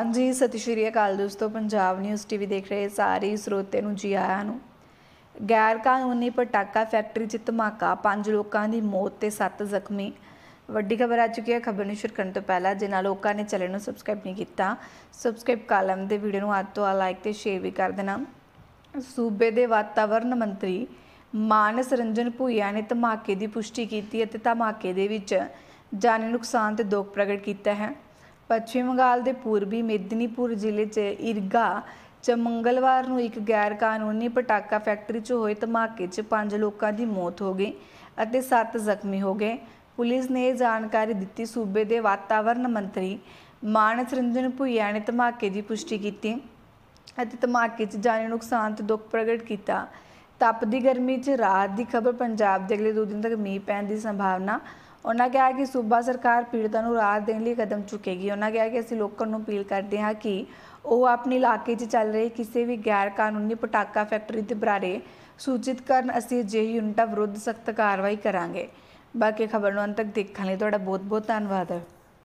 ਹਾਂਜੀ ਸਤਿ ਸ਼੍ਰੀ ਅਕਾਲ ਦੋਸਤੋ ਪੰਜਾਬ ਨਿਊਜ਼ ਟੀਵੀ ਦੇਖ ਰਹੇ ਸਾਰੇ ਸਰੋਤੇ ਨੂੰ ਜੀ ਆਇਆਂ ਨੂੰ ਗੈਰ ਕਾਨੂੰਨੀ ਪਟਾਕਾ ਫੈਕਟਰੀ 'ਚ ਧਮਾਕਾ ਪੰਜ ਲੋਕਾਂ ਦੀ ਮੌਤ ਤੇ ਸੱਤ ਜ਼ਖਮੀ ਵੱਡੀ ਖਬਰ ਆ ਚੁੱਕੀ ਹੈ ਖਬਰ ਨੂੰ ਸ਼ੁਰੂ ਕਰਨ ਤੋਂ ਪਹਿਲਾਂ ਜਿਨ੍ਹਾਂ ਲੋਕਾਂ ਨੇ ਚੈਨਲ ਨੂੰ ਸਬਸਕ੍ਰਾਈਬ ਨਹੀਂ ਕੀਤਾ ਸਬਸਕ੍ਰਾਈਬ ਕਾਲਮ ਦੇ ਵੀਡੀਓ ਨੂੰ ਅੱਜ ਤੋਂ ਆ ਲਾਈਕ ਤੇ ਸ਼ੇਅਰ ਵੀ ਕਰ ਦੇਣਾ ਸੂਬੇ ਦੇ ਵਾਤਾਵਰਣ ਮੰਤਰੀ ਮਾਨਸ ਰੰਜਨ ਭੂਈਆ ਨੇ ਧਮਾਕੇ ਦੀ ਪੁਸ਼ਟੀ ਕੀਤੀ ਅਤੇ ਧਮਾਕੇ ਦੇ ਵਿੱਚ ਜਾਨੀ ਨੁਕਸਾਨ ਤੇ ਦੁੱਖ ਪ੍ਰਗਟ ਕੀਤਾ ਹੈ ਪੱਛਮੀ ਬੰਗਾਲ ਦੇ ਪੂਰਬੀ ਮੇਦਨੀਪੁਰ ਜ਼ਿਲ੍ਹੇ 'ਚ ਇਰਗਾ 'ਚ ਮੰਗਲਵਾਰ ਨੂੰ ਇੱਕ ਗੈਰ ਕਾਨੂੰਨੀ ਪਟਾਕਾ ਫੈਕਟਰੀ 'ਚ ਹੋਏ ਧਮਾਕੇ 'ਚ ਪੰਜ ਲੋਕਾਂ ਦੀ ਮੌਤ ਹੋ ਗਈ ਅਤੇ 7 ਜ਼ਖਮੀ ਹੋ ਗਏ ਪੁਲਿਸ ਨੇ ਜਾਣਕਾਰੀ ਦਿੱਤੀ ਸੂਬੇ ਦੇ ਵਾਤਾਵਰਣ ਮੰਤਰੀ ਮਾਨਸ ਰੰਜਨ ਭੁਈਆ ਨੇ ਧਮਾਕੇ ਦੀ ਪੁਸ਼ਟੀ ਕੀਤੀ ਅਤੇ ਧਮਾਕੇ 'ਚ ਜਾਨੀ ਨੁਕਸਾਨ ਤੇ ਦੁੱਖ ਪ੍ਰਗਟ ਕੀਤਾ ਤਪਦੀ ਗਰਮੀ 'ਚ ਰਾਤ ਦੀ ਖਬਰ ਪੰਜਾਬ ਦੇ ਅਗਲੇ 2 ਦਿਨ ਤੱਕ ਮੀਂਹ ਪੈਣ ਦੀ ਸੰਭਾਵਨਾ ਉਹਨਾਂ ਕਿਹਾ ਕਿ ਸੂਬਾ ਸਰਕਾਰ ਪੀੜਤਾਂ ਨੂੰ ਰਾਹਤ ਦੇਣ ਲਈ ਕਦਮ ਚੁੱਕੇਗੀ ਉਹਨਾਂ ਕਿਹਾ ਕਿ ਅਸੀਂ ਲੋਕਾਂ ਨੂੰ ਅਪੀਲ ਕਰਦੇ ਹਾਂ ਕਿ ਉਹ ਆਪਣੇ ਇਲਾਕੇ 'ਚ ਚੱਲ ਰਹੀ ਕਿਸੇ ਵੀ ਗੈਰ ਕਾਨੂੰਨੀ ਪਟਾਕਾ ਫੈਕਟਰੀ ਦੇ ਬਾਰੇ ਸੂਚਿਤ ਕਰਨ ਅਸੀਂ ਅਜਿਹੀ ਯੂਨਿਟਾਂ ਵਿਰੁੱਧ ਸਖਤ ਕਾਰਵਾਈ ਕਰਾਂਗੇ ਬਾਕੀ ਖਬਰ ਨੂੰ ਅੰਤ ਤੱਕ ਦੇਖਣ ਲਈ ਤੁਹਾਡਾ ਬਹੁਤ ਬਹੁਤ ਧੰਨਵਾਦ ਹੈ